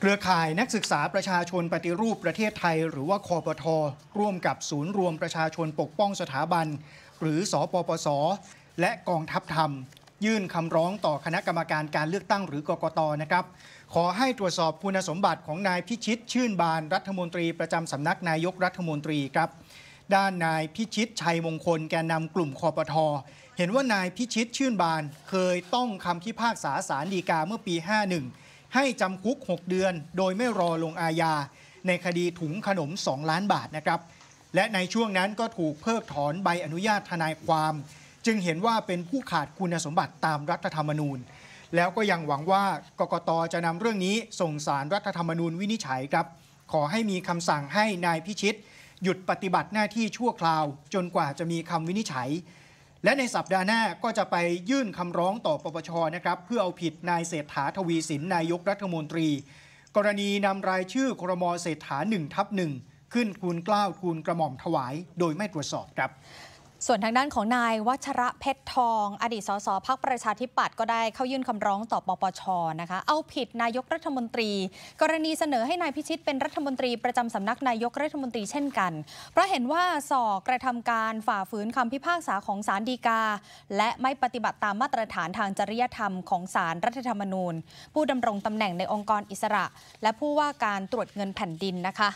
เครือข่ายนักศึกษาประชาชนปฏิรูปประเทศไทย หรือว่าคอปทอร่วมกับศูนย์รวมประชาชนปกป้องสถาบัน หรือสอปปส และกองทัพธรรม ยื่นคำร้องต่อคณะกรรมการการเลือกตั้งหรือกกตนะครับ ขอให้ตรวจสอบคุณสมบัติของนายพิชิต ชื่นบานรัฐมนตรีประจำสำนักนายกรัฐมนตรีครับด้านนายพิชิตชัยมงคลแกนนำกลุ่มคอปทอเห็นว่านายพิชิตชื่นบานเคยต้องคำพิพากษาสารดีกาเมื่อปี51ให้จำคุก 6 เดือน โดยไม่รอลงอาญาในคดีถุงขนม 2 ล้านบาทนะครับ และในช่วงนั้นก็ถูกเพิกถอนใบอนุญาตทนายความ จึงเห็นว่าเป็นผู้ขาดคุณสมบัติตามรัฐธรรมนูญ แล้วก็ยังหวังว่ากกตจะนำเรื่องนี้ส่งสารรัฐธรรมนูญวินิจฉัยครับ ขอให้มีคำสั่งให้นายพิชิต หยุดปฏิบัติหน้าที่ชั่วคราว จนกว่าจะมีคำวินิจฉัยและในสัปดาห์หน้าก็จะไปยื่นคำร้องต่อปปชนะครับ เพื่อเอาผิดนายเศรษฐาทวีสินนายกรัฐมนตรี กรณีนำรายชื่อครมเศรษฐา1ทับ1ขึ้นคูณกล้าวคูณกระหม่อมถวาย โดยไม่ตรวจสอบครับส่วนทางด้านของนายวัชระเพชรทอง อดีตสสพักประชาธิปัตย์ก็ได้เข้ายื่นคำร้องต่อปปชนะคะ เอาผิดนายกรัฐมนตรี กรณีเสนอให้นายพิชิตเป็นรัฐมนตรีประจำสำนักนายกรัฐมนตรีเช่นกัน เพราะเห็นว่าสอกระทำการฝ่าฝืนคำพิพากษาของศาลฎีกา และไม่ปฏิบัติตามมาตรฐานทางจริยธรรมของศาลรรัฐธรรมนูญ ผู้ดำรงตำแหน่งในองค์กรอิสระ และผู้ว่าการตรวจเงินแผ่นดินนะคะ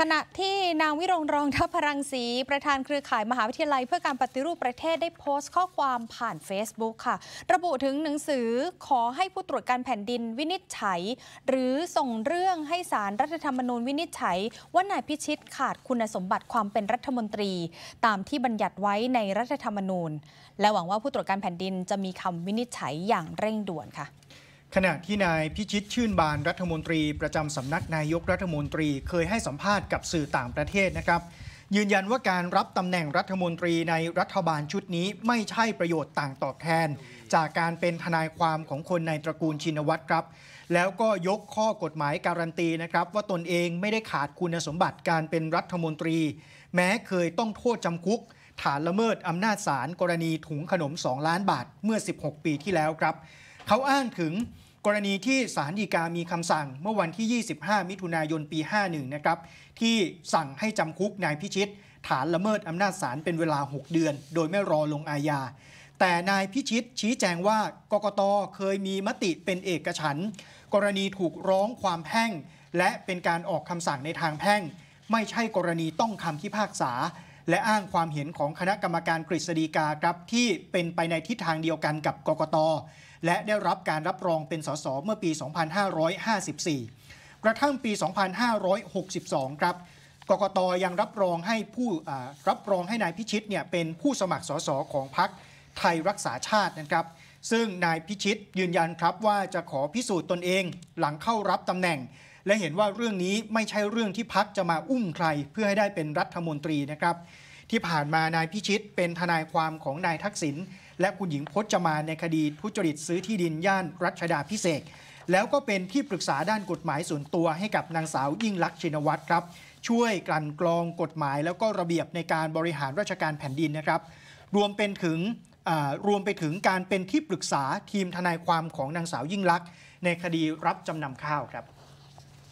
ขณะที่นางวิรงรองทัพพรังสีประธานเครือข่ายมหาวิทยาลัย เพื่อการปฏิรูปประเทศได้โพสต์ข้อความผ่าน Facebook ค่ะ ระบุถึงหนังสือขอให้ผู้ตรวจการแผ่นดินวินิจฉัย หรือส่งเรื่องให้สารรัฐธรรมนูญวินิจฉัย ว่านายพิชิตขาดคุณสมบัติความเป็นรัฐมนตรี ตามที่บัญญัติไว้ในรัฐธรรมนูญ และหวังว่าผู้ตรวจการแผ่นดินจะมีคำวินิจฉัยอย่างเร่งด่วนค่ะขณะที่นายพิชิตชื่นบานรัฐมนตรี ประจำสำนักนายกรัฐมนตรี เคยให้สัมภาษณ์กับสื่อต่างประเทศนะครับ ยืนยันว่าการรับตำแหน่งรัฐมนตรีในรัฐบาลชุดนี้ ไม่ใช่ประโยชน์ต่างตอบแทน จากการเป็นทนายความของคนในตระกูลชินวัตรครับ แล้วก็ยกข้อกฎหมายการันตีนะครับว่าตนเองไม่ได้ขาดคุณสมบัติการเป็นรัฐมนตรี แม้เคยต้องโทษจำคุก ฐานละเมิดอำนาจศาลกรณีถุงขนม 2 ล้านบาทเมื่อ 16 ปีที่แล้วครับเขาอ้างถึงกรณีที่สารดีกามีคำสั่งเมื่อวันที่ 25 มิถุนายนปี 51 นะครับ ที่สั่งให้จำคุกนายพิชิต ฐานละเมิดอำนาจศาลเป็นเวลา 6 เดือน โดยไม่รอลงอาญาแต่นายพิชิตชี้แจงว่ากกตเคยมีมติเป็นเอกฉัน กรณีถูกร้องความแพ่ง และเป็นการออกคำสั่งในทางแพ่ง ไม่ใช่กรณีต้องคำพิพากษาและอ้างความเห็นของคณะกรรมการกฤษฎีกาครับที่เป็นไปในทิศทางเดียวกันกับกกตและได้รับการรับรองเป็นสสเมื่อปี 2554 กระทั่งปี 2562 ครับ กกตยังรับรองให้ผู้รับรองให้นายพิชิตเนี่ยเป็นผู้สมัครสสของพรรคไทยรักษาชาตินะครับ ซึ่งนายพิชิตยืนยันครับว่าจะขอพิสูจน์ตนเองหลังเข้ารับตำแหน่งและเห็นว่าเรื่องนี้ไม่ใช่เรื่องที่พักจะมาอุ้มใครเพื่อให้ได้เป็นรัฐมนตรีนะครับ ที่ผ่านมานายพิชิตเป็นทนายความของนายทักษิณและคุณหญิงพจมาในคดีทุจริตซื้อที่ดิน ย่านรัชดาพิเศษ แล้วก็เป็นที่ปรึกษาด้านกฎหมายส่วนตัว ให้กับนางสาวยิ่งลักษณ์ชินวัตรครับ ช่วยกลั่นกรองกฎหมาย แล้วก็ระเบียบในการบริหารราชการแผ่นดินนะครับ รวมเป็นถึงรวมไปถึงการเป็นที่ปรึกษาทีมทนายความของนางสาวยิ่งลักษณ์ในคดีรับจำนำข้าวครับ